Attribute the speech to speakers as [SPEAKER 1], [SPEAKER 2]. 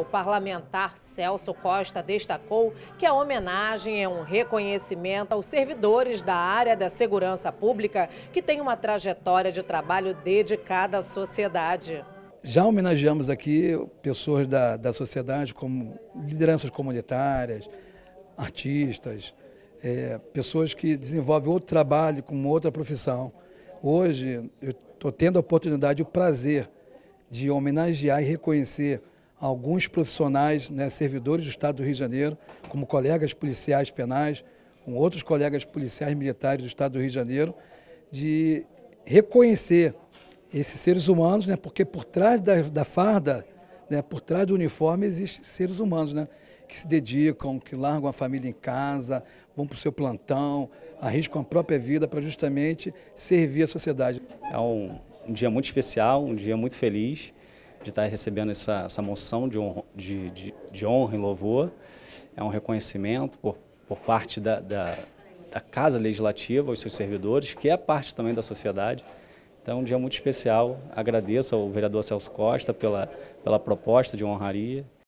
[SPEAKER 1] O parlamentar Celso Costa destacou que a homenagem é um reconhecimento aos servidores da área da segurança pública que têm uma trajetória de trabalho dedicada à sociedade.
[SPEAKER 2] Já homenageamos aqui pessoas da, da sociedade, como lideranças comunitárias, artistas, é, pessoas que desenvolvem outro trabalho com outra profissão. Hoje eu estou tendo a oportunidade e o prazer de homenagear e reconhecer alguns profissionais, né, servidores do Estado do Rio de Janeiro, como colegas policiais penais, com outros colegas policiais militares do Estado do Rio de Janeiro, de reconhecer esses seres humanos, né, porque por trás da, da farda, né, por trás do uniforme, existem seres humanos, né, que se dedicam, que largam a família em casa, vão para o seu plantão, arriscam a própria vida para justamente servir a sociedade. É um,
[SPEAKER 3] um dia muito especial, um dia muito feliz de estar tá recebendo essa, essa moção de honra, de, de, de honra e louvor. É um reconhecimento por, por parte da, da, da Casa Legislativa, aos seus servidores, que é parte também da sociedade. Então, um dia muito especial. Agradeço ao vereador Celso Costa pela, pela proposta de honraria.